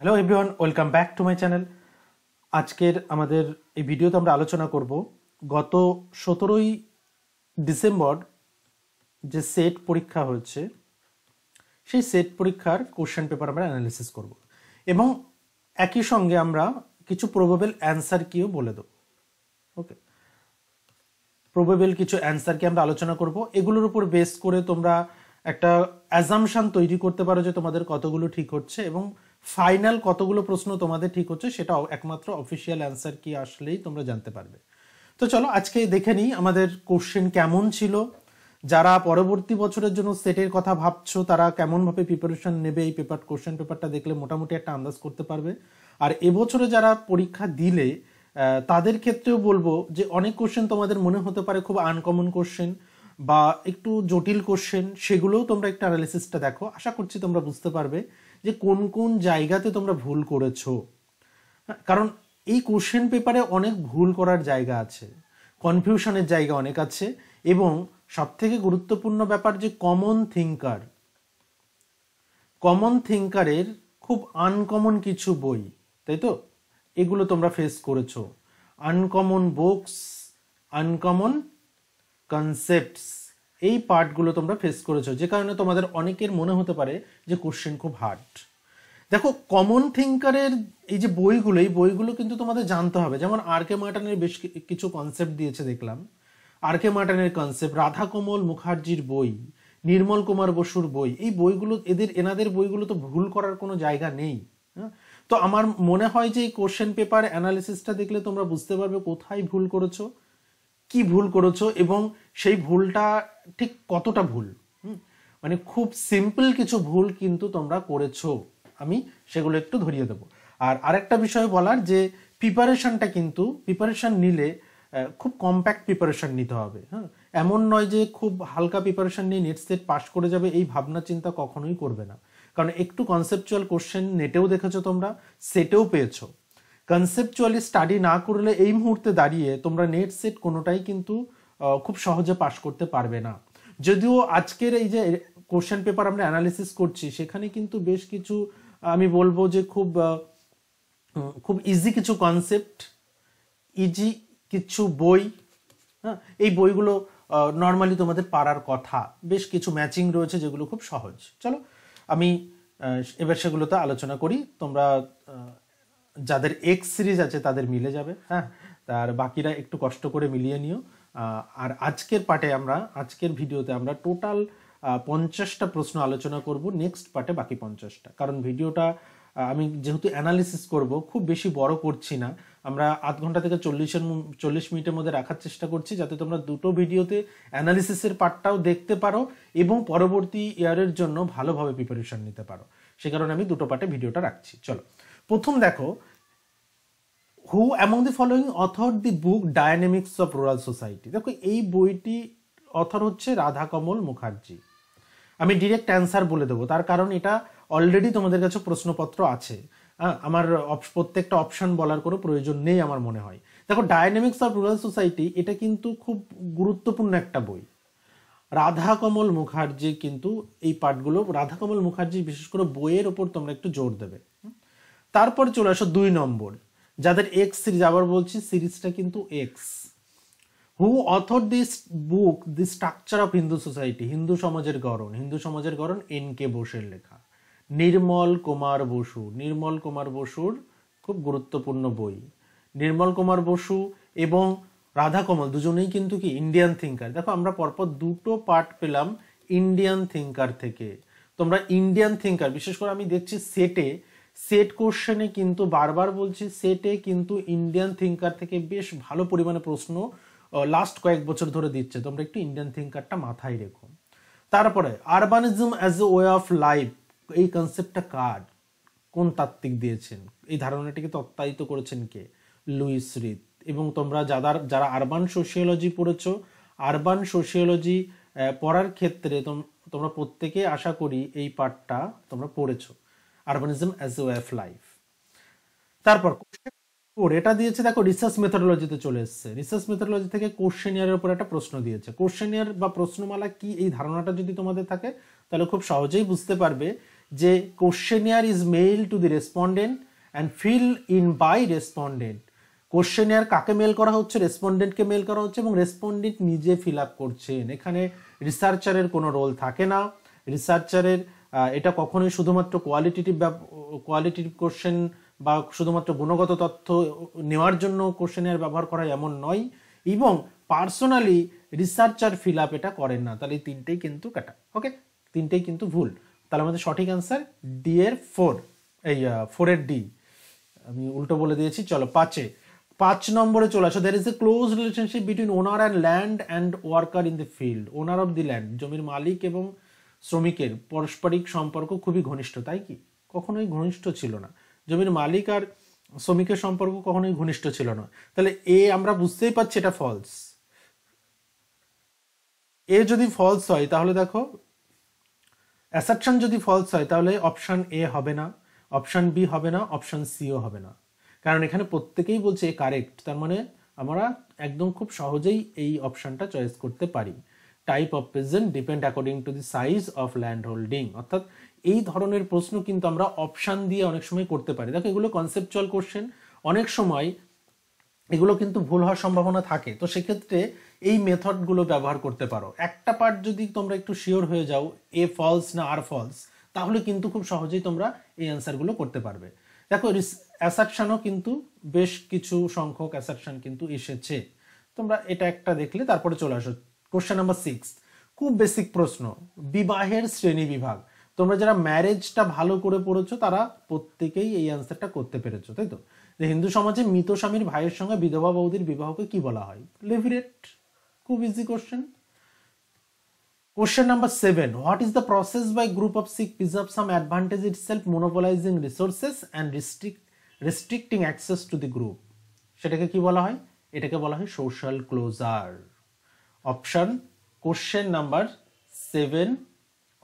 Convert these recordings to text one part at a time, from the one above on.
Hello everyone welcome back to my channel আজকের আমাদের এই ভিডিওতে আমরা আলোচনা করব গত সতেরোই ডিসেম্বর যে সেট পরীক্ষা হয়েছে সেই সেট পরীক্ষার কোশ্চেন পেপার আমরা অ্যানালিসিস করব এবং একই সঙ্গে আমরা কিছু প্রবেবেল অ্যান্সার কিও বলে দেব ওকে প্রবেবেল কিছু অ্যান্সারকে আমরা আলোচনা করব এগুলোর উপর বেস করে তোমরা একটা অ্যাজামশান তৈরি করতে পারো যে তোমাদের কতগুলো ঠিক হচ্ছে এবং ফাইনাল কতগুলো প্রশ্ন তোমাদের ঠিক হচ্ছে সেটা একমাত্র অফিসিয়াল অ্যান্সার কি আসলেই তোমরা জানতে পারবে তো চলো আজকে দেখে নিই আমাদের কোশ্চেন কেমন ছিল যারা পরবর্তী বছরের জন্য সেটের কথা ভাবছো তারা কেমনভাবে প্রিপারেশন নেবে এই পেপার কোশ্চেন পেপারটা দেখলে মোটামুটি একটা আন্দাজ করতে পারবে আর এবছরে যারা পরীক্ষা দিলে তাদের ক্ষেত্রেও বলবো যে অনেক কোশ্চেন তোমাদের মনে হতে পারে খুব আনকমন কোশ্চেন বা একটু জটিল কোশ্চেন সেগুলোও তোমরা একটা অ্যানালিসিসটা দেখো আশা করছি তোমরা বুঝতে পারবে যে কোন কোন জায়গাতে তোমরা ভুল করেছ কারণ এই কোশ্চেন পেপারে অনেক ভুল করার জায়গা আছে কনফিউশনের জায়গা অনেক আছে এবং সব থেকে গুরুত্বপূর্ণ ব্যাপার যে কমন থিঙ্কার কমন থিঙ্কারের খুব আনকমন কিছু বই তাই তো এগুলো তোমরা ফেস করেছো আনকমন বুকস আনকমন কনসেপ্টস এই পার্টগুলো তোমরা ফেস করেছো যে কারণে তোমাদের অনেকের মনে হতে পারে যে কোশ্চেন খুব হার্ড দেখো কমন থিঙ্কারের এই যে বইগুলো এই বইগুলো কিন্তু তোমাদের জানতে হবে যেমন আর কে মার্টানের বেশ কিছু কনসেপ্ট দিয়েছে দেখলাম আর কে মার্টানের কনসেপ্ট রাধা কমল মুখার্জির বই নির্মল কুমার বসুর বই এই বইগুলো এদের এনাদের বইগুলো তো ভুল করার কোনো জায়গা নেই হ্যাঁ তো আমার মনে হয় যে এই কোশ্চেন পেপার অ্যানালিসিসটা দেখলে তোমরা বুঝতে পারবে কোথায় ভুল করেছো কি ভুল করেছো এবং সেই ভুলটা ঠিক কতটা ভুল মানে খুব সিম্পল কিছু ভুল কিন্তু তোমরা করেছো আমি সেগুলো একটু ধরিয়ে দেবো আর আরেকটা বিষয় বলার যে প্রিপারেশনটা কিন্তু প্রিপারেশন নিলে খুব কম্প্যাক্ট প্রিপারেশন নিতে হবে হ্যাঁ এমন নয় যে খুব হালকা প্রিপারেশন নিয়ে নেট সেট পাস করে যাবে এই ভাবনা চিন্তা কখনোই করবে না কারণ একটু কনসেপচুয়াল কোশ্চেন নেটেও দেখেছো তোমরা সেটেও পেয়েছো কনসেপচুয়ালি স্টাডি না করলে এই মুহূর্তে দাঁড়িয়ে তোমরা নেট সেট কোনোটাই কিন্তু খুব সহজে পাশ করতে পারবে না যদিও আজকের এই যে কোশ্চেন পেপার আমরা অ্যানালিসিস করছি সেখানে কিন্তু বেশ কিছু আমি বলবো যে খুব খুব ইজি কিছু কনসেপ্ট ইজি কিছু বই হ্যাঁ এই বইগুলো নর্মালি তোমাদের পারার কথা বেশ কিছু ম্যাচিং রয়েছে যেগুলো খুব সহজ চলো আমি এবার সেগুলোতে আলোচনা করি তোমরা যাদের এক্স সিরিজ আছে তাদের মিলে যাবে হ্যাঁ তার বাকিরা একটু কষ্ট করে মিলিয়ে নিও আর আজকের পার্টে আমরা আজকের ভিডিওতে আমরা টোটাল পঞ্চাশটা প্রশ্ন আলোচনা করব নেক্সট পার্টে বাকি পঞ্চাশটা কারণ ভিডিওটা আমি যেহেতু অ্যানালিসিস করব খুব বেশি বড় করছি না আমরা আধ ঘন্টা থেকে চল্লিশের চল্লিশ মিনিটের মধ্যে রাখার চেষ্টা করছি যাতে তোমরা দুটো ভিডিওতে অ্যানালিসিসের পার্টটাও দেখতে পারো এবং পরবর্তী ইয়ারের জন্য ভালোভাবে প্রিপারেশন নিতে পারো সে কারণে আমি দুটো পার্টে ভিডিওটা রাখছি চলো প্রথম দেখো who among the following author the book dynamics of rural society দেখো এই বইটি অথর হচ্ছে রাধাকমল মুখার্জি আমি ডিরেক্ট অ্যান্সার বলে দেবো তার কারণ এটা অলরেডি তোমাদের কাছে প্রশ্নপত্র আছে আমার প্রত্যেকটা অপশান বলার কোনো প্রয়োজন নেই আমার মনে হয় দেখো ডায়নামিক্স অফ রুরাল সোসাইটি এটা কিন্তু খুব গুরুত্বপূর্ণ একটা বই রাধাকমল মুখার্জি কিন্তু এই পাঠগুলো রাধাকমল মুখার্জি বিশেষ করে বইয়ের ওপর তোমরা একটু জোর দেবে তারপর চলে আসো দুই নম্বর যাদের এক্স সিরিজ আবার বলছি সিরিজটা কিন্তু x who author this book the structure of Hindu society Hindu সমাজের গড়ন হিন্দু সমাজের গড়ন এন কে বোসের লেখা নির্মল কুমার বসু নির্মল কুমার বসুর খুব গুরুত্বপূর্ণ বই নির্মল কুমার বসু এবং রাধা কমল দুজনেই কিন্তু কি ইন্ডিয়ান থিঙ্কার দেখো আমরা পরপর দুটো পার্ট পেলাম ইন্ডিয়ান থিঙ্কার থেকে তোমরা ইন্ডিয়ান থিঙ্কার বিশেষ করে আমি দেখছি সেটে সেট কোশ্চেনে কিন্তু বারবার বলছি সেটে কিন্তু ইন্ডিয়ান থিঙ্কার থেকে বেশ ভালো পরিমাণে প্রশ্ন লাস্ট কয়েক বছর ধরে দিচ্ছে তোমরা একটু ইন্ডিয়ান থিঙ্কারটা মাথায় রেখো তারপরে urbanism as a way of life এই কনসেপ্টটা কার কোন তাত্ত্বিক দিয়েছেন এই ধারণাটিকে তত্ত্বায়িত করেছেন কে লুইস রিদ এবং তোমরা যাদার যারা আরবান সোশিয়োলজি পড়েছ আরবান সোশিয়োলজি পড়ার ক্ষেত্রে তোমরা প্রত্যেকে আশা করি এই পাঠটা তোমরা পড়েছো urbanism as a way of life তারপর এটা দিয়েছে দেখো রিসার্চ মেথোডোলজিতে চলে এসছে রিসার্চ মেথোডোলজি থেকে কোশ্চেনিয়ারের উপর একটা প্রশ্ন দিয়েছে কোশ্চেনিয়ার বা প্রশ্নমালা কি এই ধারণাটা যদি তোমাদের থাকে তাহলে খুব সহজেই বুঝতে পারবে যে questionnaire is mail to the respondent and fill in by respondent questionnaire কাকে মেল করা হচ্ছে রেসপন্ডেন্টকে মেল করা হচ্ছে এবং রেসপন্ডেন্ট নিজে ফিল আপ করছেন এখানে রিসার্চারের কোনো রোল থাকে না রিসার্চারের এটা কখনোই শুধুমাত্র কোয়ালিটেটিভ কোয়ালিটিভ কোশ্চেন বা শুধুমাত্র গুণগত তথ্য নেওয়ার জন্য কোশ্চেনের ব্যবহার করা এমন নয় এবং পার্সোনালি রিসার্চার ফিল আপ এটা করেন না তাহলে তিনটেই কিন্তু কাটা ওকে তিনটেই কিন্তু ভুল তাহলে আমাদের সঠিক অ্যান্সার ডি এর ফোর এই ফোরের ডি আমি উল্টো বলে দিয়েছি চলো পাঁচে পাঁচ নম্বরে চলে আসো there is a close relationship between owner and land and worker in the field owner of the land জমির মালিক এবং শ্রমিকের পারস্পরিক সম্পর্ক খুবই ঘনিষ্ঠ তাই কি কখনোই ঘনিষ্ঠ ছিল না জমির মালিক আর শ্রমিকের সম্পর্ক কখনোই ঘনিষ্ঠ ছিল না তাহলে এ আমরা বুঝতেই পারছি এটা ফলস এ যদি ফলস হয় তাহলে দেখো অ্যাসারশন যদি ফলস হয় তাহলে অপশান এ হবে না অপশান বি হবে না অপশান সিও হবে না কারণ এখানে প্রত্যেকেই বলছে কারেক্ট তার মানে আমরা একদম খুব সহজেই এই অপশানটা চয়েস করতে পারি type of peasant depend according to the size of land holding অর্থাৎ এই ধরনের প্রশ্ন কিন্তু আমরা অপশান দিয়ে অনেক সময় করতে পারি দেখো এগুলো কনসেপচুয়াল কোশ্চেন অনেক সময় এগুলো কিন্তু ভুল হওয়ার সম্ভাবনা থাকে তো সেক্ষেত্রে এই মেথডগুলো ব্যবহার করতে পারো একটা পার্ট যদি তোমরা একটু শিওর হয়ে যাও এ ফলস না আর ফলস তাহলে কিন্তু খুব সহজেই তোমরা এই অ্যান্সারগুলো করতে পারবে দেখো অ্যাসাকশানও কিন্তু বেশ কিছু সংখ্যক অ্যাসাকশান কিন্তু এসেছে তোমরা এটা একটা দেখলে তারপরে চলে আসো কোশ্চেন নাম্বার সিক্স খুব বেসিক প্রশ্ন বিবাহের শ্রেণী বিভাগ তোমরা যারা ম্যারেজটা ভালো করে পড়েছো তারা প্রত্যেকেই এই অ্যান্সারটা করতে পেরেছো তাই তো যে হিন্দু সমাজে মৃত স্বামীর ভাইয়ের সঙ্গে বিধবা বৌদির বিবাহকে কি বলা হয় লেভিরেট খুব easy question question Question number seven. What is the process by group of Sikh some advantage itself monopolizing resources and restrict, restricting access to the group সেটাকে কি বলা হয় এটাকে বলা হয় social closure option question number seven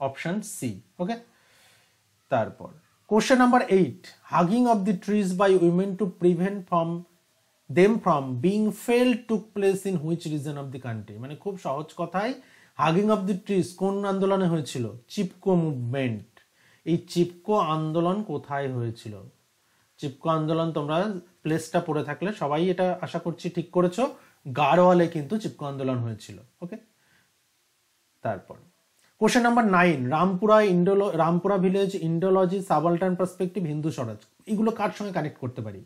option C okay তারপর question number eight hugging of the trees by women to prevent from them from being fell took place in which reason of the country মানে খুব সহজ কথায় hugging of the trees কোন আন্দোলনে হয়েছিল Chipko movement এই চিপকো আন্দোলন কোথায় হয়েছিল চিপকো আন্দোলন তোমরা প্লেসটা পড়ে থাকলে সবাই এটা আশা করছি ঠিক করেছো গাড়োয়ালে কিন্তু চিপকো আন্দোলন হয়েছিল ওকে তারপর কোশ্চেন নাম্বার নাইন রামপুরা ইন্ডোলো Rampura village Indology subaltern perspective Hindu Swaraj এগুলো কার সঙ্গে কানেক্ট করতে পারি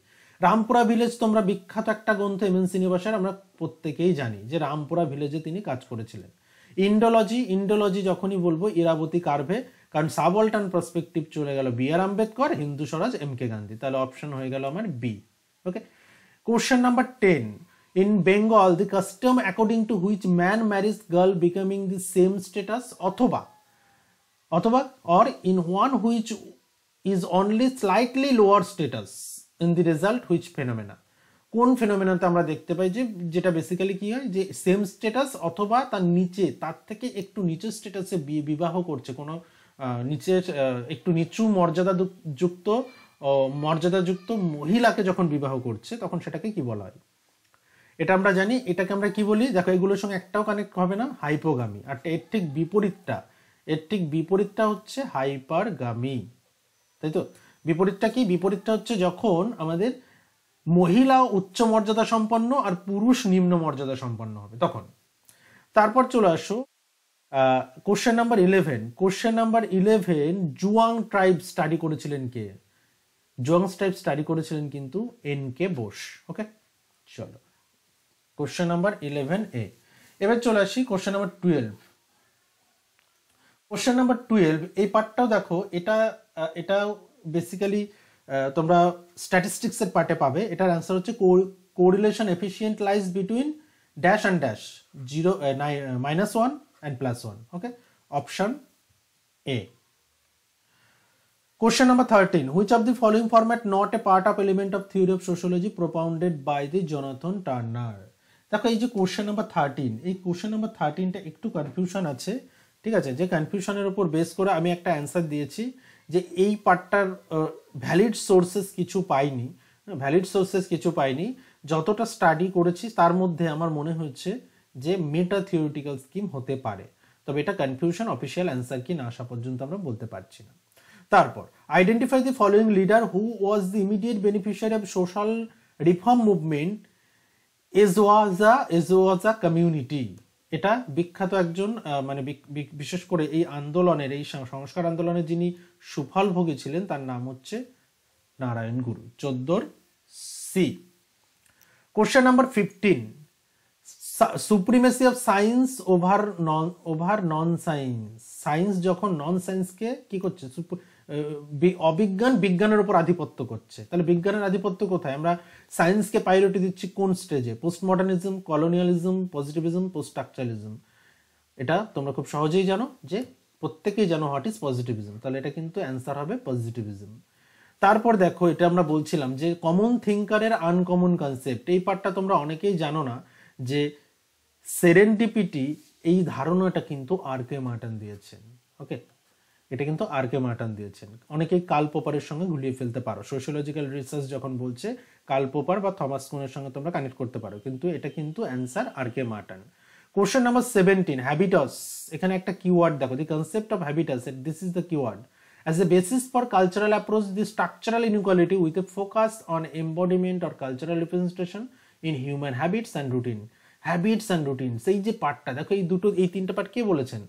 রামপুরা ভিলেজ তোমরা বিখ্যাত একটা গ্রন্থ এম এন শ্রীনিবাসের আমরা প্রত্যেকেই জানি যে রামপুরা ভিলেজে তিনি কাজ করেছিলেন ইন্ডোলজি ইন্ডোলজি যখনই বলবো ইরাবতী কার্ভে কারণ সাবল্টান পার্সপেক্টিভ চলে গেল B R Ambedkar Hindu Swaraj M K Gandhi তাহলে অপশন হয়ে গেল আমার B okay question number ten in Bengal the custom according to which man marries girl becoming the same status অথবা অথবা or in one which is only slightly lower status in the result which phenomena কোন ফেনোমেনাতে আমরা দেখতে পাই যে যেটা basically কি হয় যে সেম স্ট্যাটাস অথবা তার নিচে তার থেকে একটু নিচের স্ট্যাটাসে বিবাহ করছে কোনো নিচের একটু নিচু মর্যাদা যুক্ত মর্যাদাযুক্ত মহিলাকে যখন বিবাহ করছে তখন সেটাকে কি বলা হয় এটা আমরা জানি এটাকে আমরা কি বলি দেখো এগুলোর সঙ্গে একটাও কানেক্ট হবে না হাইপোগামি আর এর ঠিক বিপরীতটা এর ঠিক বিপরীতটা হচ্ছে হাইপারগামি তাই তো বিপরীতটা কি বিপরীতটা হচ্ছে যখন আমাদের মহিলা উচ্চ মর্যাদা সম্পন্ন আর পুরুষ নিম্ন মর্যাদা সম্পন্ন হবে তখন তারপর চলে আসো question number eleven question number eleven Juang tribe study করেছিলেন কে জুয়াং ট্রাইব স্টাডি করেছিলেন কিন্তু এন কে বোস ওকে চলো কোশ্চেন নাম্বার ইলেভেন এ এবার চলে আসি question number twelve question number twelve এই পার্টটাও দেখো এটা এটা বেসিক্যালি তোমরা স্ট্যাটিস্টিক্সের পার্টে পাবে এটার অ্যান্সার হচ্ছে correlation coefficient lies between dash and dash zero minus one and plus one okay option A Question number thirteen Which of the following format not a part of element of theory of sociology propounded by the Jonathan Turner? দেখো এই যে question number thirteen এই question number থার্টিনটা একটু confusion আছে ঠিক আছে যে কনফিউশনের উপর বেস করে আমি একটা অ্যান্সার দিয়েছি যে এই পার্টটার ভ্যালিড সোর্সেস কিছু পাইনি ভ্যালিড সোর্সেস কিছু পাইনি যতটা স্টাডি করেছি তার মধ্যে আমার মনে হচ্ছে যে মেটা থিওরিটিক্যাল স্কিম হতে পারে তবে এটা কনফিউশন অফিসিয়াল অ্যান্সার কি না আসা পর্যন্ত আমরা বলতে পারছি না তারপর identify the following leader who was the immediate beneficiary of social reform movement Ezhava Ezhava community এটা বিখ্যাত একজন মানে বিশেষ করে এই আন্দোলনের এই সংস্কার আন্দোলনে যিনি সুফলভোগী ছিলেন তার নাম হচ্ছে নারায়ণ গুরু চোদ্দোর C question number fifteen supremacy of science over non over non science science যখন নন সায়েন্সকে কি করছে অবিজ্ঞান বিজ্ঞানের উপর আধিপত্য করছে তাহলে বিজ্ঞানের আধিপত্য কোথায় আমরা সায়েন্সকে প্রায়োরিটি দিচ্ছি কোন স্টেজে post modernism colonialism positivism post structuralism এটা তোমরা খুব সহজেই জানো যে প্রত্যেকেই জানো হোয়াট ইজ পজিটিভিজম তাহলে এটা কিন্তু অ্যান্সার হবে পজিটিভিজম তারপর দেখো এটা আমরা বলছিলাম যে কমন থিঙ্কারের আনকমন কনসেপ্ট এই পার্টটা তোমরা অনেকেই জানো না যে সেরেন্ডিপিটি এই ধারণাটা কিন্তু আর কে মার্টন দিয়েছেন ওকে এটা কিন্তু আর কে মার্টান দিয়েছেন অনেকেই কালপোপারের সঙ্গে গুলিয়ে ফেলতে পারো সোশ্যোলজিক্যাল রিসার্চ যখন বলছে কালপোপার বা থমাস কুনের সঙ্গে তোমরা কানেক্ট করতে পারো কিন্তু এটা কিন্তু answer R K Merton question number seventeen habits এখানে একটা কিওয়ার্ড দেখো the concept of habitus this is the keyword as a basis for cultural approach the structural inequality with a focus on embodiment or cultural representation in human habits and routine habits and routine সেই যে পার্টটা দেখো এই দুটো এই তিনটা part কে বলেছেন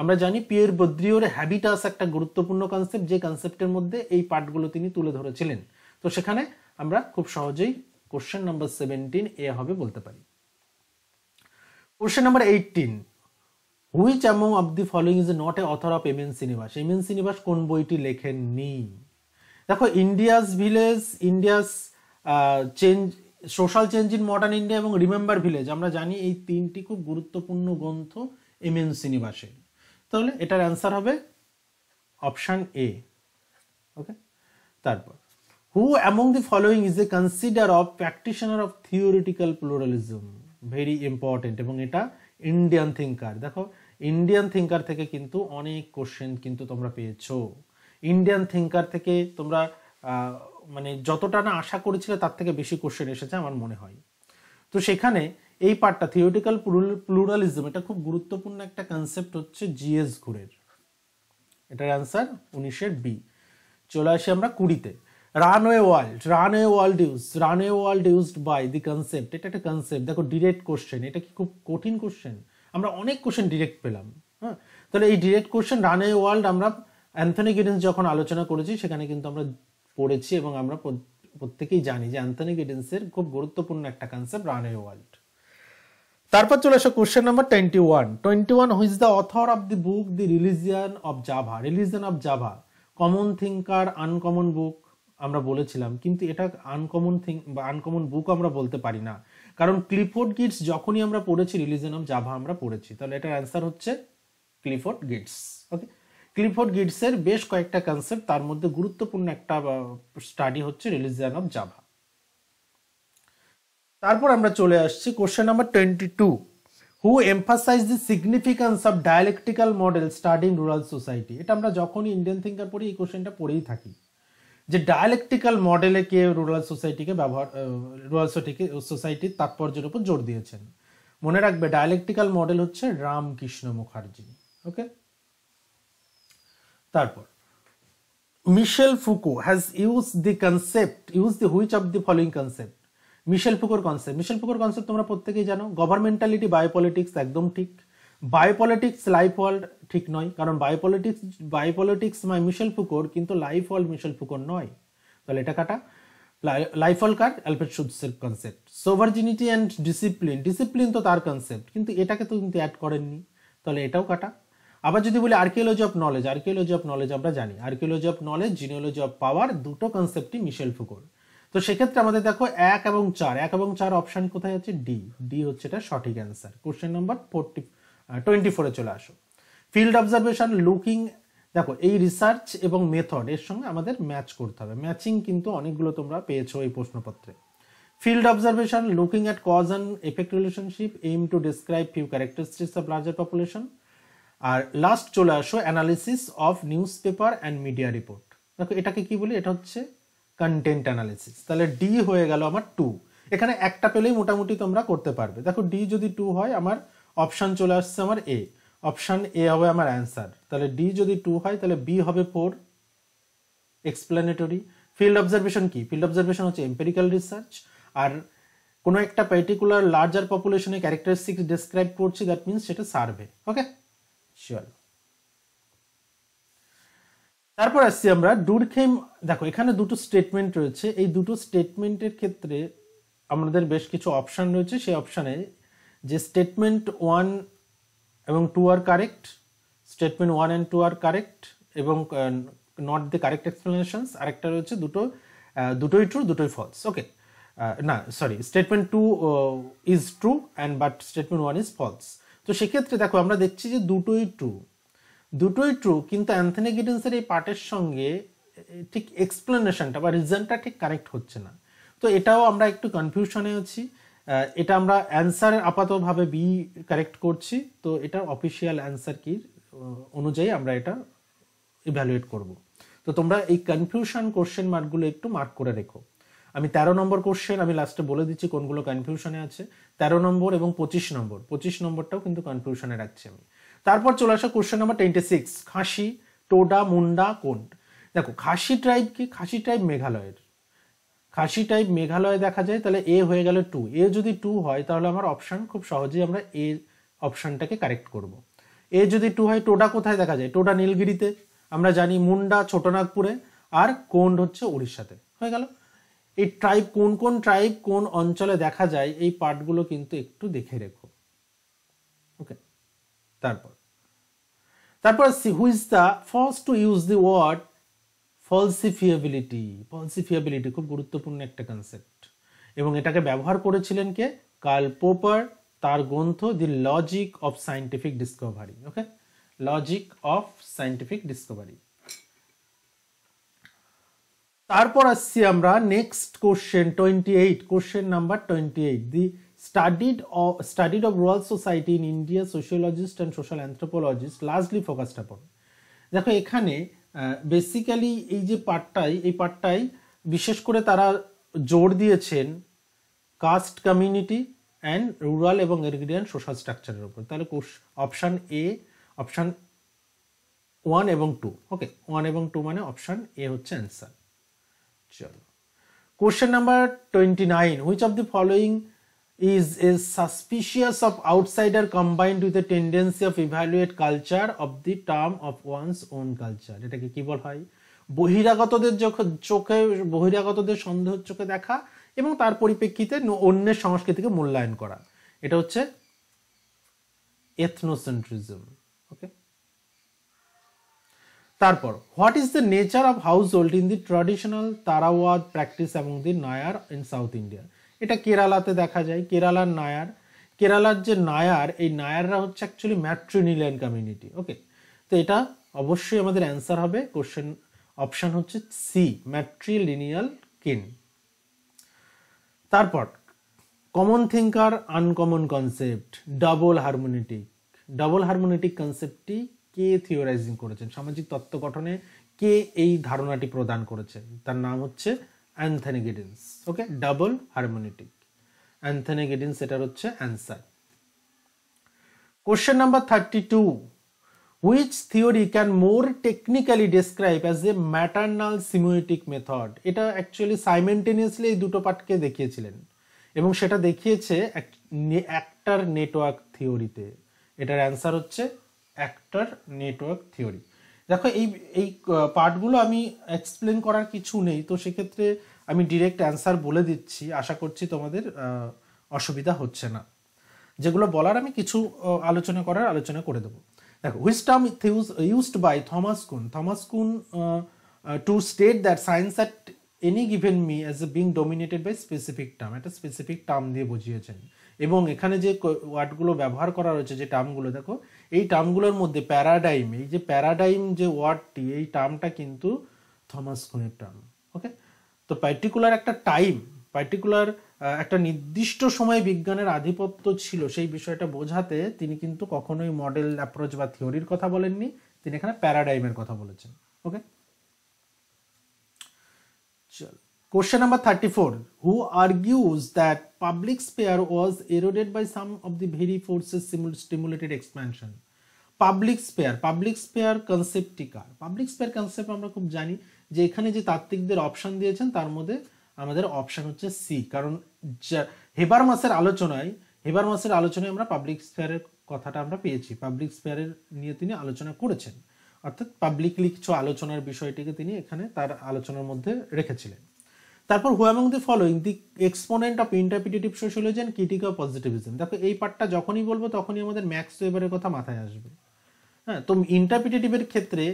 আমরা জানি পিয়ের বদ্রিওর হ্যাবিটাস একটা গুরুত্বপূর্ণ কনসেপ্ট যে কনসেপ্টের মধ্যে এই পার্টগুলো তিনি তুলে ধরেছিলেন তো সেখানে আমরা খুব সহজেই কোশ্চেন নাম্বার সেভেন্টিন এ হবে বলতে পারি question number eighteen which among of the following is not a author of M N Srinivas M N Srinivas কোন বইটি লেখেন নি দেখো India's village India's change social change in modern India এবং রিমেম্বার ভিলেজ আমরা জানি এই তিনটি খুব গুরুত্বপূর্ণ গ্রন্থ এম এন সিনিবাসের তাহলে এটার অ্যান্সার হবে অপশান এ ওকে তারপর who among the following is a consider of practitioner of theoretical pluralism very important এবং এটা ইন্ডিয়ান থিঙ্কার দেখো ইন্ডিয়ান থিঙ্কার থেকে কিন্তু অনেক কোশ্চেন কিন্তু তোমরা পেয়েছো ইন্ডিয়ান থিঙ্কার থেকে তোমরা মানে যতটা না আশা করেছিলে তার থেকে বেশি কোশ্চেন এসেছে আমার মনে হয় তো সেখানে এই পার্টটা থিওরিটিক্যাল প্লুরালিজম এটা খুব গুরুত্বপূর্ণ একটা কনসেপ্ট হচ্ছে জিএস ঘুরের এটার অ্যান্সার উনিশের বি চলে আসি আমরা কুড়িতে runaway world runaway world use runaway world used by the concept এটা একটা কনসেপ্ট দেখো ডিরেক্ট কোশ্চেন এটা কি খুব কঠিন কোশ্চেন আমরা অনেক কোশ্চেন ডিরেক্ট পেলাম হ্যাঁ তাহলে এই ডিরেক্ট কোশ্চেন রানওয়ে ওয়ার্ল্ড আমরা অ্যান্থনি গিডেন্স যখন আলোচনা করেছি সেখানে কিন্তু আমরা পড়েছি এবং আমরা প্রত্যেকেই জানি যে অ্যান্থনি গিডেন্সের খুব গুরুত্বপূর্ণ একটা কনসেপ্ট রানওয়ে ওয়ার্ল্ড তারপর চলে আসো question number twenty one twenty one who's the author of the book the religion of Java religion of Java common thinker uncommon book আমরা বলেছিলাম কিন্তু এটা আনকমন থিং বা আনকমন বুক আমরা বলতে পারি না কারণ ক্লিফোর্ড গিটস যখনই আমরা পড়েছি রিলিজিয়ান অফ জাভা আমরা পড়েছি তাহলে এটার অ্যান্সার হচ্ছে ক্লিফোর্ড গিটস ওকে ক্লিফোর্ড গিটসের বেশ কয়েকটা কনসেপ্ট তার মধ্যে গুরুত্বপূর্ণ একটা স্টাডি হচ্ছে রিলিজিয়ান অফ জাভা তারপর আমরা চলে আসছি question number twenty two who emphasize the significance of dialectical model studying rural society এটা আমরা যখনই ইন্ডিয়ান থিঙ্কার পড়ি এই কোশ্চেনটা পড়েই থাকি যে ডায়ালেকটিক্যাল মডেলে কে রুরাল সোসাইটিকে ব্যবহার রুরাল সোসাইটির তাৎপর্যের উপর জোর দিয়েছেন মনে রাখবে ডায়ালেকটিক্যাল মডেল হচ্ছে রামকৃষ্ণ মুখার্জি ওকে তারপর Michel Foucault has use the concept use the which of the following concept Michel ফুকোর কনসেপ্ট মিশেল ফুকোর কনসেপ্ট তোমরা প্রত্যেকেই জানো গভর্নমেন্টালিটি বায়োপলিটিক্স একদম ঠিক বায়োপলিটিক্স লাইফ ওয়ার্ল্ড ঠিক নয় কারণ বায়োপলিটিক্স বায়োপলিটিক্স মাই মিশেল ফুকোর কিন্তু লাইফ ওয়ার্ল্ড মিশেল ফুকোর নয় তাহলে এটা কাটা লাইফ ওয়ার্ল্ড কার অ্যালফ্রেড শুটসের concept sovereignty and discipline discipline তো তার কনসেপ্ট কিন্তু এটাকে তো কিন্তু অ্যাড করেননি তাহলে এটাও কাটা আবার যদি বলি archaeology of knowledge archaeology of knowledge আমরা জানি archaeology of knowledge genealogy of power দুটো কনসেপ্টই মিশেল ফুকোর তো সেক্ষেত্রে আমাদের দেখো এক এবং চার এক এবং চার অপশান কোথায় আছে ডি ডি হচ্ছে এটা সঠিক answer question number forty twenty ফোরে চলে আসো ফিল্ড অবজারভেশন লুকিং দেখো এই রিসার্চ এবং মেথড এর সঙ্গে আমাদের ম্যাচ করতে হবে ম্যাচিং কিন্তু অনেকগুলো তোমরা পেয়েছো এই প্রশ্নপত্রে field observation looking at cause and effect relationship aim to describe few characteristics of larger population আর লাস্ট চলে আসো analysis of newspaper and media report দেখো এটাকে কি বলি এটা হচ্ছে কন্টেন্ট অ্যানালিসিস তাহলে ডি হয়ে গেল আমার টু এখানে একটা পেলেই মোটামুটি তোমরা করতে পারবে দেখো ডি যদি টু হয় আমার অপশান চলে আসছে আমার এ অপশান এ হবে আমার অ্যান্সার তাহলে ডি যদি টু হয় তাহলে বি হবে ফোর এক্সপ্লেনেটরি ফিল্ড অবজারভেশন কি ফিল্ড অবজারভেশন হচ্ছে এম্পেরিক্যাল রিসার্চ আর কোনো একটা পার্টিকুলার লার্জার পপুলেশনে ক্যারেক্টারিস্টিক্স ডিসক্রাইব করছি দ্যাট মিনস সেটা সার্ভে ওকে শিওর তারপর আসছি আমরা ডুরখেম দেখো এখানে দুটো স্টেটমেন্ট রয়েছে এই দুটো স্টেটমেন্টের ক্ষেত্রে আমাদের বেশ কিছু অপশান রয়েছে সেই অপশানে যে স্টেটমেন্ট ওয়ান এবং two are correct statement one and two are correct এবং নট দ্য কারেক্ট এক্সপ্লেনেশনস আরেকটা রয়েছে দুটো uh, দুটোই ট্রু দুটোই ফলস ওকে uh, না sorry statement two is true and but statement one is false তো সেক্ষেত্রে দেখো আমরা দেখছি যে দুটোই ট্রু দুটোই ট্রু কিন্তু অ্যান্থনি গিডেন্সের এই পার্টের সঙ্গে ঠিক এক্সপ্লেনেশনটা বা রিজনটা ঠিক কানেক্ট হচ্ছে না তো এটাও আমরা একটু কনফিউশনে আছি এটা আমরা অ্যান্সার আপাতভাবে বি কারেক্ট করছি তো এটা অফিসিয়াল অ্যান্সার কি অনুযায়ী আমরা এটা ইভ্যালুয়েট করব তো তোমরা এই কনফিউশন কোশ্চেন মার্কগুলো একটু মার্ক করে রেখো আমি তেরো নম্বর কোশ্চেন আমি লাস্টে বলে দিচ্ছি কোনগুলো কনফিউশনে আছে তেরো নম্বর এবং পঁচিশ নম্বর পঁচিশ নম্বরটাও কিন্তু কনফিউশনে রাখছি আমি তারপর চলে আসা question number twenty six Khasi Toda Munda কোন দেখো খাসি ট্রাইব কি খাসি ট্রাইব মেঘালয়ের খাসি টাইপ মেঘালয় দেখা যায় তাহলে এ হয়ে গেল টু এ যদি টু হয় তাহলে আমার অপশান খুব সহজেই আমরা এ অপশানটাকে কারেক্ট করব। এ যদি টু হয় টোডা কোথায় দেখা যায় টোটা নীলগিরিতে আমরা জানি মুন্ডা ছোটনাগপুরে আর কোন হচ্ছে উড়িষ্যাতে হয়ে গেল এই ট্রাইব কোন কোন ট্রাইব কোন অঞ্চলে দেখা যায় এই পার্টগুলো কিন্তু একটু দেখে রেখো ওকে তারপর তারপর C who's the first to use the word falsifiability falsifiability খুব গুরুত্বপূর্ণ একটা কনসেপ্ট এবং এটাকে ব্যবহার করেছিলেন কে কার্ল পোপার তার গ্রন্থ the logic of scientific discovery okay logic of scientific discovery তারপর আসছি আমরা next question twenty eight question number twenty eight the studied of, studied of rural society in India, sociologist and social anthropologist largely focused upon. দেখো এখানে basically এই যে পার্টটাই এই পার্টটাই বিশেষ করে তারা জোর দিয়েছেন কাস্ট কমিউনিটি অ্যান্ড রুরাল এবং এগ্রিয়ান সোশ্যাল স্ট্রাকচারের উপর তাহলে অপশান এ অপশান ওয়ান এবং টু ওকে ওয়ান এবং টু মানে অপশান এ হচ্ছে অ্যান্সার চলো question number twenty nine which of the following is, is suspicious of outsider combined with a tendency of evaluate culture of the term of one's own culture এটাকে কি বলা হয় বহিরাগতদের চোখে বহিরাগতদের সন্দেহ চোখে দেখা এবং তার পরিপ্রেক্ষিতে অন্যের সংস্কৃতিকে মূল্যায়ন করা এটা হচ্ছে এথনোসেন্ট্রিজম ওকে তারপর what is the nature of household in the traditional tharavad practice এবং the Nair in south India এটা কেরালাতে দেখা যায় কেরালার নায়ার কেরালার যে নায়ার এই নায়াররা হচ্ছে অ্যাকচুয়ালি ম্যাট্রিনিলিয়ান কমিউনিটি ওকে তো এটা অবশ্যই আমাদের অ্যান্সার হবে কোশ্চেন অপশান হচ্ছে সি ম্যাট্রিলিনিয়াল কিন তারপর common thinker uncommon concept double hermeneutic double hermeneutic কনসেপ্টটি কে থিওরাইজিং করেছেন সামাজিক তত্ত্ব গঠনে কে এই ধারণাটি প্রদান করেছেন তার নাম হচ্ছে Anthony Giddens okay double hermeneutic Anthony Giddens এটার হচ্ছে answer question number thirty two which theory can more technically describe as a maternal semiotic method এটা অ্যাকচুয়ালি সাইমেন্টেনিয়াসলি এই দুটো পার্টকে দেখিয়েছিলেন এবং সেটা দেখিয়েছে অ্যাক্টার নেটওয়ার্ক থিওরিতে এটার অ্যান্সার হচ্ছে অ্যাক্টার নেটওয়ার্ক থিওরি দেখো এই এই পার্টগুলো আমি এক্সপ্লেন করার কিছু নেই তো সেক্ষেত্রে আমি ডিরেক্ট অ্যান্সার বলে দিচ্ছি আশা করছি তোমাদের অসুবিধা হচ্ছে না যেগুলো বলার আমি কিছু আলোচনা করার আলোচনা করে দেবো দেখো which term used by Thomas Kuhn Thomas Kuhn to state that science at any given me as a being dominated by specific term একটা স্পেসিফিক টার্ম দিয়ে বুঝিয়েছেন এবং এখানে যে ওয়ার্ডগুলো ব্যবহার করা রয়েছে যে টার্মগুলো দেখো এই টার্মগুলোর মধ্যে প্যারাডাইম এই যে প্যারাডাইম যে ওয়ার্ডটি এই টার্মটা কিন্তু থমাস খুনের টার্ম ওকে তো পার্টিকুলার একটা টাইম পার্টিকুলার একটা নির্দিষ্ট সময়ে বিজ্ঞানের আধিপত্য ছিল সেই বিষয়টা বোঝাতে তিনি কিন্তু কখনোই মডেল অ্যাপ্রোচ বা থিওরির কথা বলেননি তিনি এখানে প্যারাডাইমের কথা বলেছেন ওকে চল Question number 34. Who argues that public sphere was eroded by some of the very forces stimulated expansion? Public sphere public sphere কনসেপ্টটি কার পাবলিক স্পেয়ার কনসেপ্ট আমরা খুব জানি যে এখানে যে তাত্ত্বিকদের অপশান দিয়েছেন তার মধ্যে আমাদের অপশান হচ্ছে সি কারণ হেবার মাসের আলোচনায় হেবার মাসের আলোচনায় আমরা পাবলিক স্পেয়ারের কথাটা আমরা পেয়েছি পাবলিক স্পেয়ারের নিয়ে তিনি আলোচনা করেছেন অর্থাৎ পাবলিকলি কিছু আলোচনার বিষয়টিকে তিনি এখানে তার আলোচনার মধ্যে রেখেছিলেন তারপর who among the following the exponent of interpretative sociology and critical positivism দেখো এই পার্টটা যখনই বলবো তখনই আমাদের ম্যাক্স ওয়েবারের কথা মাথায় আসবে হ্যাঁ তো ইন্টারপ্রিটেটিভের ক্ষেত্রে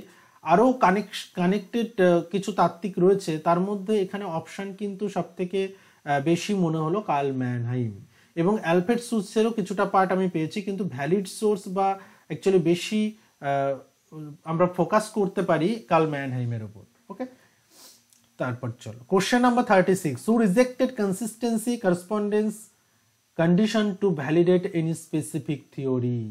আরও কানেক্ট কানেক্টেড কিছু তাত্ত্বিক রয়েছে তার মধ্যে এখানে অপশান কিন্তু সবথেকে বেশি মনে হলো কার্ল ম্যানহাইম এবং অ্যালফেড সুসেরও কিছুটা পার্ট আমি পেয়েছি কিন্তু ভ্যালিড সোর্স বা অ্যাকচুয়ালি বেশি আমরা ফোকাস করতে পারি কার্ল ম্যানহাইমের ওপর ওকে তারপর চলো question number thirty six who rejected consistency correspondence condition to validate any specific theory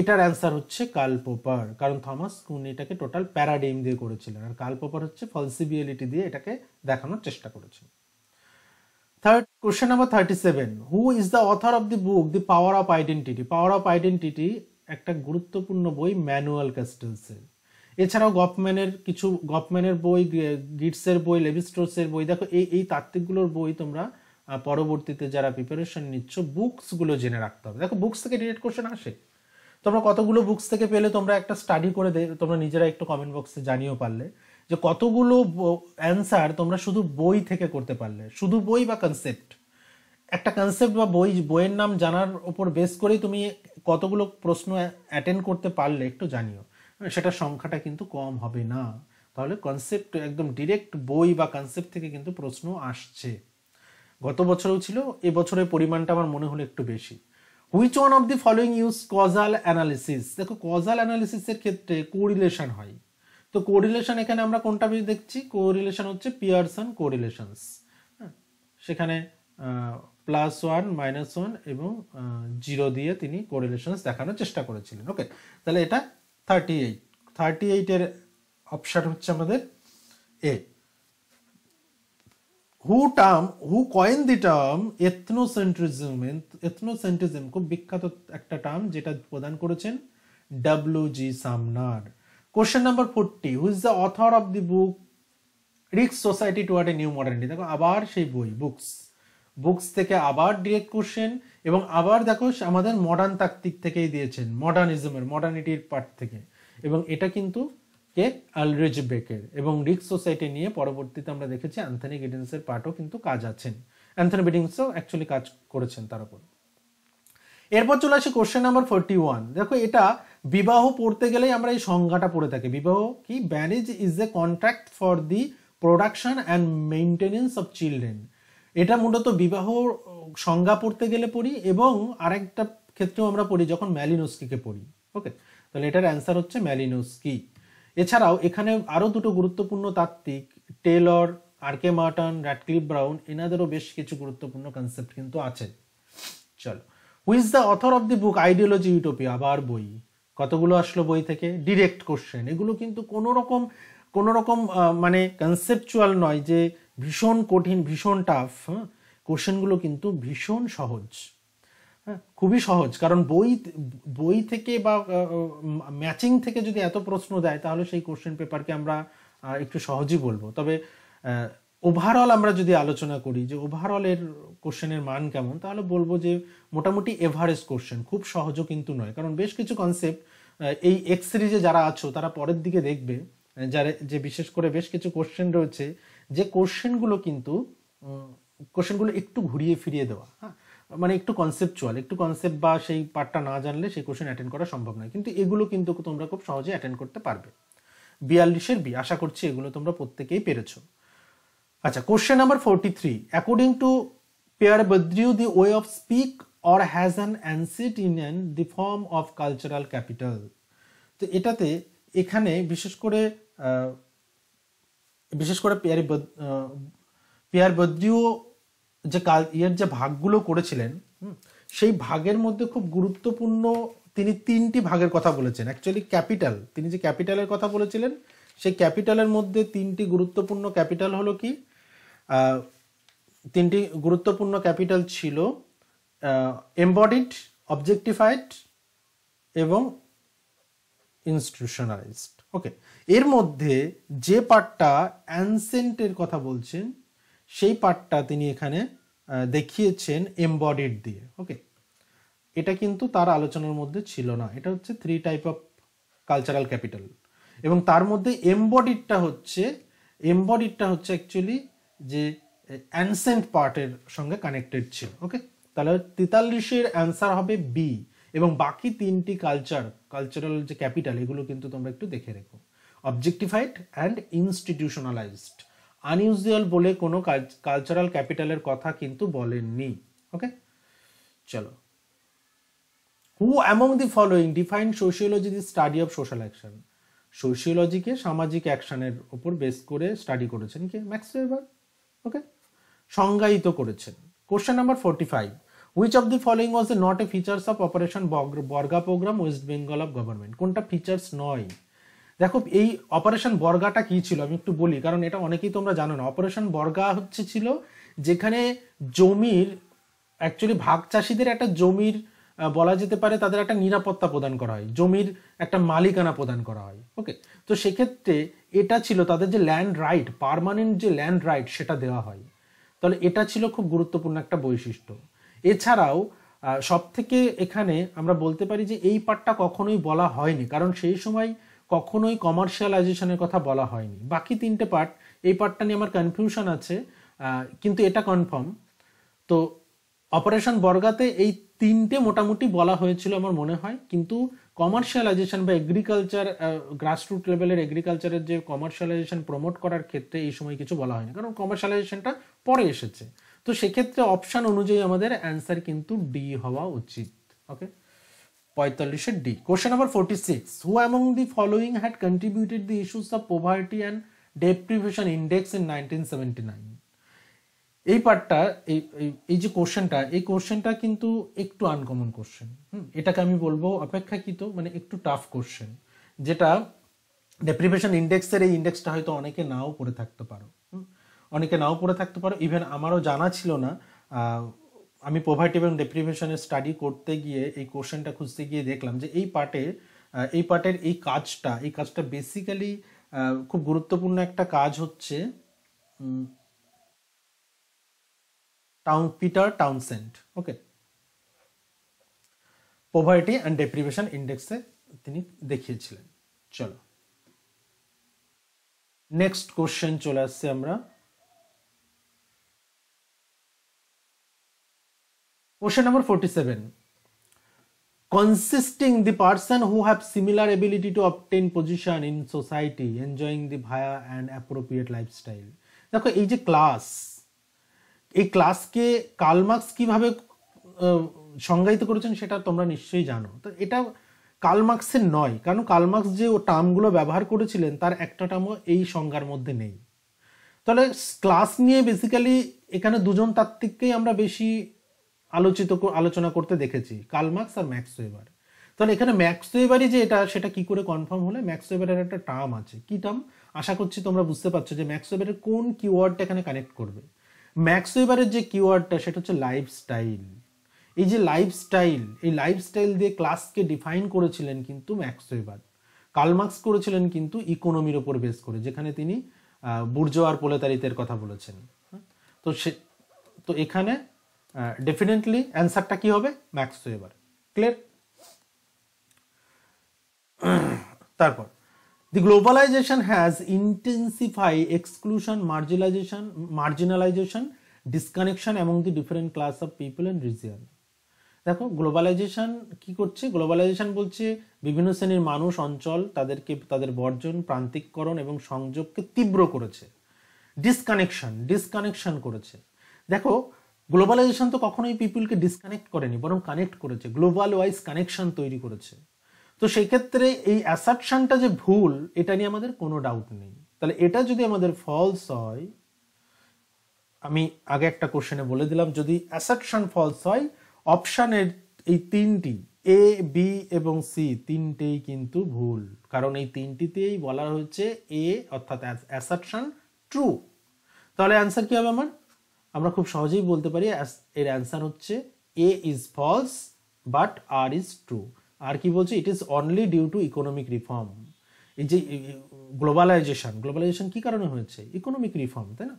এটার অ্যান্সার হচ্ছে কাল পোপার কারণ থমাস কুন এটাকে টোটাল প্যারাডেম দিয়ে করেছিলেন আর কাল পোপার হচ্ছে ফলসিবিলিটি দিয়ে এটাকে দেখানোর চেষ্টা করেছিলেন third question number thirty seven who is the author of the book the power of identity power of identity একটা গুরুত্বপূর্ণ বই ম্যানুয়াল ক্যাস্টেলসের এছাড়াও গফম্যানের কিছু গফম্যানের বই গিটসের বই লেভিস্টোসের বই দেখো এই এই তাত্ত্বিকগুলোর বই তোমরা পরবর্তীতে যারা প্রিপারেশন নিচ্ছ বুকসগুলো জেনে রাখতে হবে দেখো বুকস থেকে ডিরেক্ট কোশ্চেন আসে তোমরা কতগুলো বুকস থেকে পেলে তোমরা একটা স্টাডি করে দে তোমরা নিজেরা একটু কমেন্ট বক্সে জানিয়েও পারলে যে কতগুলো অ্যান্সার তোমরা শুধু বই থেকে করতে পারলে শুধু বই বা কনসেপ্ট একটা কনসেপ্ট বা বই বইয়ের নাম জানার ওপর বেস করেই তুমি কতগুলো প্রশ্ন অ্যাটেন্ড করতে পারলে একটু জানিও মানে সেটা সংখ্যাটা কিন্তু কম হবে না তাহলে কনসেপ্ট একদম ডিরেক্ট বই বা কনসেপ্ট থেকে কিন্তু প্রশ্ন আসছে গত বছরেও ছিল এবছরের পরিমাণটা আমার মনে হলো একটু বেশি which one of the following use causal analysis দেখো কজাল অ্যানালিসিসের ক্ষেত্রে কোরিলেশন হয় তো কোরিলেশন এখানে আমরা কোনটা বেশি দেখছি কোরিলেশন হচ্ছে পিয়ারসন হ্যাঁ, কোরিলেশনস সেখানে প্লাস ওয়ান মাইনাস ওয়ান এবং জিরো দিয়ে তিনি কোরিলেশনস দেখানোর চেষ্টা করেছিলেন ওকে তাহলে এটা থার্টি এইট থার্টি এইটের অপশান হচ্ছে আমাদের A who term who coined the term ethnocentrism ethnocentrism খুব বিখ্যাত একটা টার্ম যেটা প্রদান করেছেন W G Sumner question number forty who is the author of the book রিক্স society toward a new modernity দেখো আবার সেই বই বুকস বুকস থেকে আবার ডিরেক্ট কোশ্চেন এবং আবার দেখো আমাদের মডার্ন তাত্ত্বিক থেকেই দিয়েছেন মডার্নিজমের মডার্নিটির পার্ট থেকে এবং এটা কিন্তু কে আলরেজ বেকের এবং রিক সোসাইটি নিয়ে পরবর্তীতে আমরা দেখেছি অ্যান্থনি গিডেন্সের পার্টও কিন্তু কাজ আছেন অ্যান্থনি বিডিংসও অ্যাকচুয়ালি কাজ করেছেন তার উপর এরপর চলে আসি কোশ্চেন নাম্বার ফোরটি ওয়ান দেখো এটা বিবাহ পড়তে গেলেই আমরা এই সংজ্ঞাটা পড়ে থাকি বিবাহ কি marriage is a contract for the production and maintenance of children এটা মূলত বিবাহ সংজ্ঞা পড়তে গেলে পড়ি এবং আরেকটা ক্ষেত্রেও আমরা পড়ি যখন ম্যালিনোস্কিকে পড়ি ওকে তাহলে এটার অ্যান্সার হচ্ছে ম্যালিনোস্কি এছাড়াও এখানে আরও দুটো গুরুত্বপূর্ণ তাত্ত্বিক Taylor R K Merton Radcliffe Brown এনাদেরও বেশ কিছু গুরুত্বপূর্ণ কনসেপ্ট কিন্তু আছে চলো who's the author of the book ideology utopia আবার বই কতগুলো আসলো বই থেকে ডিরেক্ট কোশ্চেন এগুলো কিন্তু কোনো রকম কোনো রকম মানে কনসেপচুয়াল নয় যে ভীষণ কঠিন ভীষণ টাফ হ্যাঁ কোশ্চেনগুলো কিন্তু ভীষণ সহজ হ্যাঁ খুবই সহজ কারণ বই বই থেকে বা ম্যাচিং থেকে যদি এত প্রশ্ন দেয় তাহলে সেই কোশ্চেন পেপারকে আমরা একটু সহজই বলবো তবে ওভারঅল আমরা যদি আলোচনা করি যে ওভারঅলের কোশ্চেনের মান কেমন তাহলে বলবো যে মোটামুটি এভারেজ কোশ্চেন খুব সহজও কিন্তু নয় কারণ বেশ কিছু কনসেপ্ট এই এক্স সিরিজে যারা আছো তারা পরের দিকে দেখবে যারা যে বিশেষ করে বেশ কিছু কোশ্চেন রয়েছে যে কোশ্চেনগুলো কিন্তু কোশ্চেনগুলো একটু ঘুরিয়ে ফিরিয়ে দেওয়া হ্যাঁ মানে একটু কনসেপচুয়াল একটু কনসেপ্ট বা সেই পার্টটা না জানলে সেই কোশ্চেন অ্যাটেন্ড করা সম্ভব নয় কিন্তু এগুলো কিন্তু তোমরা খুব সহজে অ্যাটেন্ড করতে পারবে বিয়াল্লিশের বি আশা করছি এগুলো তোমরা প্রত্যেকেই পেরেছ আচ্ছা question number forty three according to Pierre বদ্রিউ the way of speak or has an accent in an the form of cultural capital তো এটাতে এখানে বিশেষ করে বিশেষ করে পিয়ারি পিয়ার বদ্রিও যে কাল ইয়ের যে ভাগগুলো করেছিলেন সেই ভাগের মধ্যে খুব গুরুত্বপূর্ণ তিনি তিনটি ভাগের কথা বলেছেন অ্যাকচুয়ালি ক্যাপিটাল তিনি যে ক্যাপিটালের কথা বলেছিলেন সেই ক্যাপিটালের মধ্যে তিনটি গুরুত্বপূর্ণ ক্যাপিটাল হলো কি তিনটি গুরুত্বপূর্ণ ক্যাপিটাল ছিল এম্বডিড অবজেক্টিফাইড এবং ইনস্টিটিউশনালাইজড ওকে এর মধ্যে যে পাঠটা অ্যানসেন্টের কথা বলছেন সেই পার্টটা তিনি এখানে দেখিয়েছেন এমবডিড দিয়ে ওকে এটা কিন্তু তার আলোচনার মধ্যে ছিল না এটা হচ্ছে three type of cultural capital এবং তার মধ্যে এমবডিডটা হচ্ছে এমবডিডটা হচ্ছে অ্যাকচুয়ালি যে অ্যানসেন্ট পার্টের সঙ্গে কানেক্টেড ছিল ওকে তাহলে তেতাল্লিশের অ্যান্সার হবে বি এবং বাকি তিনটি কালচার কালচারাল যে ক্যাপিটাল এগুলো কিন্তু তোমরা একটু দেখে রেখো অবজেক্টিফাইড অ্যান্ড ইনস্টিটিউশনালাইজড আনইউজুয়াল বলে কোনো কালচারাল ক্যাপিটালের কথা কিন্তু বলেননি ওকে চলো who among the following define sociology the study of social action সোশিওলজিকে সামাজিক অ্যাকশনের ওপর বেস করে স্টাডি করেছেন কে ম্যাক্স ওয়েবার ওকে সংজ্ঞায়িত করেছেন question number forty five which of the following was not a features of operation Barga programme West Bengal of government কোনটা features নয় দেখো এই অপারেশন বর্গাটা কি ছিল আমি একটু বলি কারণ এটা অনেকেই তোমরা জানো না অপারেশন বর্গা হচ্ছে ছিল যেখানে জমির অ্যাকচুয়ালি ভাগ চাষিদের একটা জমির বলা যেতে পারে তাদের একটা নিরাপত্তা প্রদান করা হয় জমির একটা মালিকানা প্রদান করা হয় ওকে তো সেক্ষেত্রে এটা ছিল তাদের যে ল্যান্ড রাইট পারমানেন্ট যে ল্যান্ড রাইট সেটা দেওয়া হয় তাহলে এটা ছিল খুব গুরুত্বপূর্ণ একটা বৈশিষ্ট্য এছাড়াও সব থেকে এখানে আমরা বলতে পারি যে এই পাটটা কখনোই বলা হয়নি কারণ সেই সময় কখনোই কমার্শিয়ালাইজেশনের কথা বলা হয়নি বাকি তিনটে পার্ট এই পার্টটা নিয়ে আমার কনফিউশন আছে কিন্তু এটা কনফার্ম তো অপারেশন বর্গাতে এই তিনটে মোটামুটি বলা হয়েছিল আমার মনে হয় কিন্তু কমার্শিয়ালাইজেশন বা এগ্রিকালচার গ্রাসরুট লেভেলের এগ্রিকালচারের যে কমার্শিয়ালাইজেশন প্রমোট করার ক্ষেত্রে এই সময় কিছু বলা হয়নি কারণ কমার্শিয়ালাইজেশনটা পরে এসেছে তো সেক্ষেত্রে অপশান অনুযায়ী আমাদের অ্যান্সার কিন্তু ডি হওয়া উচিত ওকে পঁয়তাল্লিশের D question number forty six who among the following had contributed the issues of poverty and deprivation index in nineteen seventy nine এই পার্টটা এই এই যে কোশ্চেনটা এই কোশ্চেনটা কিন্তু একটু আনকমন কোশ্চেন হুম এটাকে আমি বলবো অপেক্ষাকৃত মানে একটু টাফ কোশ্চেন যেটা ডেপ্রিভেশন ইন্ডেক্সের এই ইন্ডেক্সটা হয়তো অনেকে নাও পড়ে থাকতে পারো অনেকে নাও পড়ে থাকতে পারো ইভেন আমারও জানা ছিল না আমি পোভার্টি এবং ডেপ্রিভেশনের স্টাডি করতে গিয়ে এই কোশ্চেনটা খুঁজতে গিয়ে দেখলাম যে এই পার্টে এই পার্টের এই কাজটা এই কাজটা বেসিক্যালি খুব গুরুত্বপূর্ণ একটা কাজ হচ্ছে town Peter Townsend okay poverty and deprivation ইন্ডেক্সে তিনি দেখিয়েছিলেন চলো নেক্সট কোশ্চেন চলে আসছে আমরা Question number 47. Consisting the person who have similar ability to obtain position in society, enjoying the via and appropriate lifestyle. দেখো এই যে ক্লাস এই ক্লাসকে কালমার্কস কিভাবে সংজ্ঞায়িত করেছেন সেটা তোমরা নিশ্চয়ই জানো তো এটা কালমার্কসের নয় কারণ কালমার্কস যে ও টার্মগুলো ব্যবহার করেছিলেন তার একটা টার্মও এই সংজ্ঞার মধ্যে নেই তাহলে ক্লাস নিয়ে বেসিক্যালি এখানে দুজন তাত্ত্বিককেই আমরা বেশি আলোচিত আলোচনা করতে দেখেছি কালমার্কস আর ম্যাক্স ওয়েবার তাহলে এখানে ম্যাক্স ওয়েবারই যে এটা সেটা কি করে কনফার্ম হলে ম্যাক্স ওয়েবারের একটা টার্ম আছে কি টার্ম আশা করছি তোমরা বুঝতে পারছো যে ম্যাক্স ওয়েবারের কোন কিওয়ার্ডটা এখানে কানেক্ট করবে ম্যাক্স ওয়েবারের যে কিওয়ার্ডটা সেটা হচ্ছে লাইফস্টাইল এই যে লাইফস্টাইল এই লাইফস্টাইল দিয়ে ক্লাসকে ডিফাইন করেছিলেন কিন্তু ম্যাক্স ওয়েবার কালমার্কস করেছিলেন কিন্তু ইকোনমির ওপর বেস করে যেখানে তিনি বুর্জোয়ার পোলেতারিতের কথা বলেছেন তো সে তো এখানে ডেফিনেটলি অ্যান্সারটা কি হবে ম্যাক্স তো এবার ক্লিয়ার তারপর the globalisation has intensify exclusion marginalisation marginalisation disconnection এবং the different class of people and region দেখো গ্লোবালাইজেশন কি করছে গ্লোবালাইজেশন বলছে বিভিন্ন শ্রেণীর মানুষ অঞ্চল তাদেরকে তাদের বর্জন প্রান্তিককরণ এবং সংযোগকে তীব্র করেছে ডিসকানেকশন ডিসকানেকশন করেছে দেখো গ্লোবালাইজেশন তো কখনোই পিপুলকে ডিসকানেক্ট করেনি বরং কানেক্ট করেছে গ্লোবাল ওয়াইজ কানেকশন তৈরি করেছে তো সেক্ষেত্রে এই অ্যাসাপশনটা যে ভুল এটা নিয়ে আমাদের কোনো ডাউট নেই তাহলে এটা যদি আমাদের ফলস হয় আমি আগে একটা কোশ্চেনে বলে দিলাম যদি অ্যাসাপশন ফলস হয় অপশানের এই তিনটি এ বি এবং সি তিনটেই কিন্তু ভুল কারণ এই তিনটিতেই বলা হয়েছে এ অর্থাৎ অ্যাসাপশন ট্রু তাহলে অ্যান্সার কি হবে আমার আমরা খুব সহজেই বলতে পারি এর অ্যান্সার হচ্ছে A is false but R is true R কি বলছে it is only due to economic reform এই যে গ্লোবালাইজেশন গ্লোবালাইজেশন কি কারণে হয়েছে ইকোনমিক রিফর্ম তাই না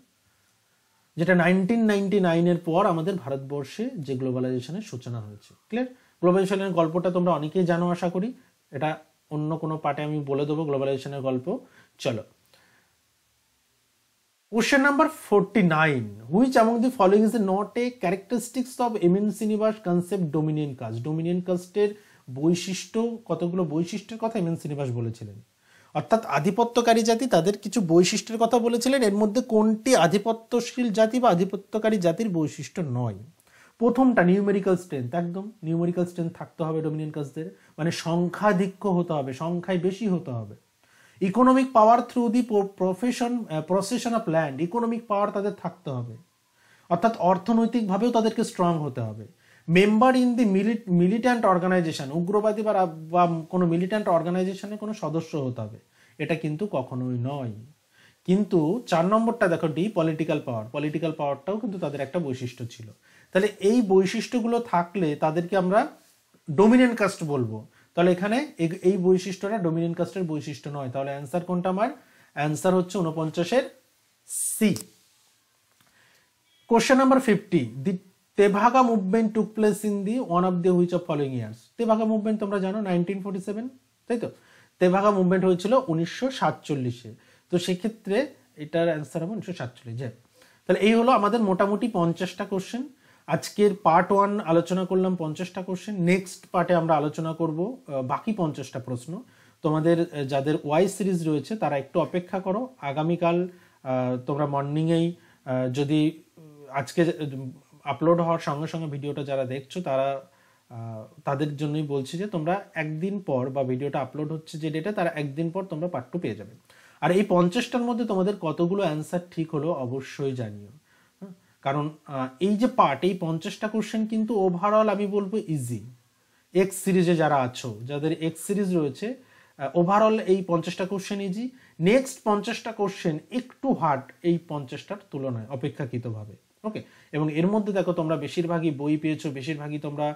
যেটা নাইনটিন নাইনটি নাইনের পর আমাদের ভারতবর্ষে যে গ্লোবালাইজেশনের সূচনা হয়েছে ক্লিয়ার গ্লোবালাইজেশনের গল্পটা তোমরা অনেকেই জানো আশা করি এটা অন্য কোনো পার্টে আমি বলে দেবো গ্লোবালাইজেশনের গল্প চলো Question number 49. Which among the following is not a characteristics of M N Srinivas concept dominant caste dominant কাস্টের বৈশিষ্ট্য কতগুলো বৈশিষ্ট্যের কথা এমএন সিনিবাস বলেছিলেন অর্থাৎ আধিপত্যকারী জাতি তাদের কিছু বৈশিষ্ট্যের কথা বলেছিলেন এর মধ্যে কোনটি আধিপত্যশীল জাতি বা আধিপত্যকারী জাতির বৈশিষ্ট্য নয় প্রথমটা নিউমেরিক্যাল স্ট্রেন্থ একদম নিউমেরিক্যাল স্ট্রেন্থ থাকতে হবে ডোমিনিয়ন কাস্টদের মানে সংখ্যাধিক্য হতে হবে সংখ্যায় বেশি হতে হবে economic power through the profession possession of land economic power তাদের থাকতে হবে অর্থাৎ অর্থনৈতিকভাবেও তাদেরকে স্ট্রং হতে হবে member in the militant organisation উগ্রবাদী বা কোনো মিলিট্যান্ট অর্গানাইজেশানে কোনো সদস্য হতে হবে এটা কিন্তু কখনোই নয় কিন্তু চার নম্বরটা দেখো ডি পলিটিক্যাল পাওয়ার পলিটিক্যাল পাওয়ারটাও কিন্তু তাদের একটা বৈশিষ্ট্য ছিল তাহলে এই বৈশিষ্ট্যগুলো থাকলে তাদেরকে আমরা ডোমিনেন্ট কাস্ট বলবো তাহলে এখানে এই বৈশিষ্ট্যটা ডোমিনেন্ট কাস্টের বৈশিষ্ট্য নয় তাহলে অ্যান্সার কোনটা আমার অ্যান্সার হচ্ছে উনপঞ্চাশের C question number fifty the Tebhaga movement took place in the one of the which of following years Tebhaga movement তোমরা জানো নাইনটিন ফোর্টি সেভেন তাই তো তেভাগা মুভমেন্ট হয়েছিল উনিশশো সাতচল্লিশে তো সেক্ষেত্রে এটার অ্যান্সার হবে উনিশশো সাতচল্লিশ হ্যাঁ তাহলে এই হলো আমাদের মোটামুটি পঞ্চাশটা কোশ্চেন আজকের পার্ট ওয়ান আলোচনা করলাম পঞ্চাশটা কোশ্চেন নেক্সট পার্টে আমরা আলোচনা করব বাকি পঞ্চাশটা প্রশ্ন তোমাদের যাদের ওয়াই সিরিজ রয়েছে তারা একটু অপেক্ষা করো আগামীকাল তোমরা মর্নিংয়েই যদি আজকে আপলোড হওয়ার সঙ্গে সঙ্গে ভিডিওটা যারা দেখছো তারা তাদের জন্যই বলছি যে তোমরা একদিন পর বা ভিডিওটা আপলোড হচ্ছে যে ডেটা তারা একদিন পর তোমরা পার্ট টু পেয়ে যাবে আর এই পঞ্চাশটার মধ্যে তোমাদের কতগুলো অ্যান্সার ঠিক হলো অবশ্যই জানিও কারণ এই যে পার্ট এই পঞ্চাশটা কোশ্চেন কিন্তু ওভারঅল আমি বলবো ইজি এক্স সিরিজে যারা আছো যাদের এক্স সিরিজ রয়েছে ওভারঅল এই পঞ্চাশটা কোশ্চেন ইজি নেক্সট পঞ্চাশটা কোশ্চেন একটু হার্ড এই পঞ্চাশটার তুলনায় অপেক্ষাকৃতভাবে ওকে এবং এর মধ্যে দেখো তোমরা বেশিরভাগই বই পেয়েছো বেশিরভাগই তোমরা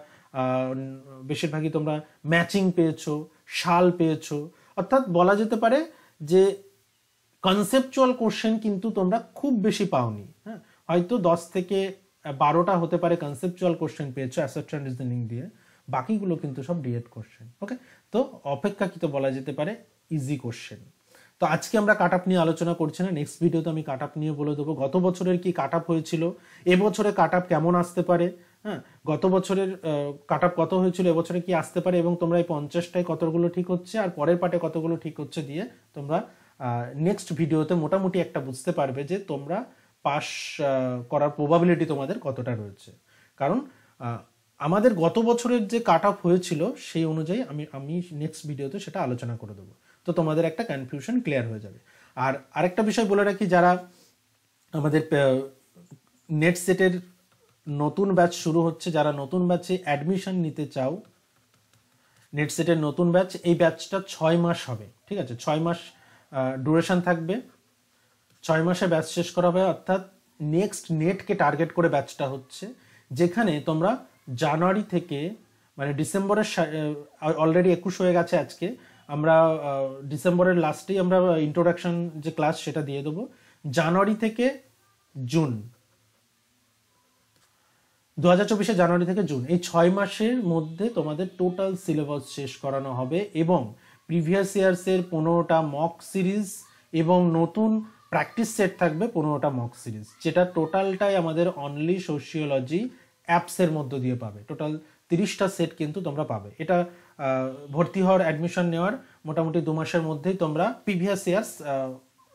বেশিরভাগই তোমরা ম্যাচিং পেয়েছো শাল পেয়েছো অর্থাৎ বলা যেতে পারে যে কনসেপচুয়াল কোশ্চেন কিন্তু তোমরা খুব বেশি পাওনি হয়তো দশ থেকে বারোটা হতে পারে কনসেপচুয়াল কোশ্চেন পেয়েছো অ্যাসেপ্টেন্ট রিজনিং দিয়ে বাকিগুলো কিন্তু সব ডিএড কোশ্চেন ওকে তো অপেক্ষাকৃত বলা যেতে পারে ইজি কোশ্চেন তো আজকে আমরা কাট নিয়ে আলোচনা করছি না নেক্সট ভিডিওতে আমি কাট নিয়ে বলে দেবো গত বছরের কি কাট হয়েছিল এবছরে কাট কেমন আসতে পারে হ্যাঁ গত বছরের কাট কত হয়েছিল এবছরে কি আসতে পারে এবং তোমরা এই পঞ্চাশটায় কতগুলো ঠিক হচ্ছে আর পরের পাটে কতগুলো ঠিক হচ্ছে দিয়ে তোমরা নেক্সট ভিডিওতে মোটামুটি একটা বুঝতে পারবে যে তোমরা পাশ করার প্রবাবিলিটি তোমাদের কতটা রয়েছে কারণ আমাদের গত বছরের যে কাট অফ হয়েছিল সেই অনুযায়ী আমি আমি নেক্সট ভিডিওতে সেটা আলোচনা করে দেবো তো তোমাদের একটা কনফিউশন ক্লিয়ার হয়ে যাবে আর আরেকটা বিষয় বলে রাখি যারা আমাদের নেট সেটের নতুন ব্যাচ শুরু হচ্ছে যারা নতুন ব্যাচে অ্যাডমিশন নিতে চাও নেট সেটের নতুন ব্যাচ এই ব্যাচটা ছয় মাস হবে ঠিক আছে ছয় মাস ডুরেশন থাকবে ছয় মাসে ব্যাচ শেষ করা হবে অর্থাৎ নেক্সট নেটকে টার্গেট করে ব্যাচটা হচ্ছে যেখানে তোমরা জানুয়ারি থেকে মানে ডিসেম্বরের অলরেডি একুশ হয়ে গেছে আজকে আমরা ডিসেম্বরের লাস্টেই আমরা ইন্ট্রোডাকশন যে ক্লাস সেটা দিয়ে দেবো জানুয়ারি থেকে জুন দু হাজার চব্বিশে জানুয়ারি থেকে জুন এই ছয় মাসের মধ্যে তোমাদের টোটাল সিলেবাস শেষ করানো হবে এবং প্রিভিয়াস ইয়ার্সের পনেরোটা মক সিরিজ এবং নতুন প্র্যাকটিস সেট থাকবে পনেরোটা মক সিরিজ যেটা টোটালটাই আমাদের অনলি সোশিওলজি অ্যাপসের মধ্য দিয়ে পাবে টোটাল তিরিশটা সেট কিন্তু তোমরা পাবে এটা ভর্তি হওয়ার অ্যাডমিশন নেওয়ার মোটামুটি দু মাসের মধ্যেই তোমরা প্রিভিয়াস ইয়ার্স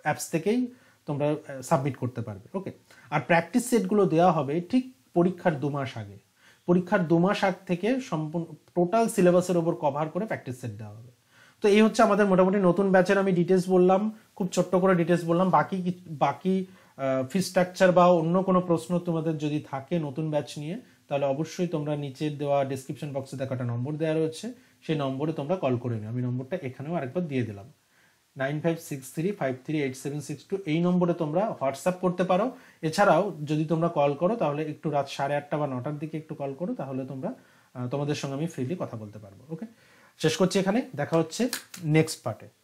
অ্যাপস থেকেই তোমরা সাবমিট করতে পারবে ওকে আর প্র্যাকটিস সেটগুলো দেওয়া হবে ঠিক পরীক্ষার দু মাস আগে পরীক্ষার দু মাস আগ থেকে সম্পূর্ণ টোটাল সিলেবাসের ওপর কভার করে প্র্যাকটিস সেট দেওয়া হবে তো এই হচ্ছে আমাদের মোটামুটি নতুন ব্যাচের আমি ডিটেলস বললাম খুব ছোট্ট করে ডিটেলস বললাম বাকি বাকি ফি স্ট্রাকচার বা অন্য কোনো প্রশ্ন তোমাদের যদি থাকে নতুন ব্যাচ নিয়ে তাহলে অবশ্যই তোমরা নিচের দেওয়া ডিসক্রিপশন বক্সে দেখাটা নম্বর দেওয়া রয়েছে সেই নম্বরে তোমরা কল করে নিও আমি নম্বরটা এখানেও আরেকবার দিয়ে দিলাম nine five six three five three eight seven six two এই নম্বরে তোমরা হোয়াটসঅ্যাপ করতে পারো এছাড়াও যদি তোমরা কল করো তাহলে একটু রাত সাড়ে আটটা বা নটার দিকে একটু কল করো তাহলে তোমরা তোমাদের সঙ্গে আমি ফ্রিলি কথা বলতে পারবো ওকে শেষ করছি এখানে দেখা হচ্ছে নেক্সট পার্টে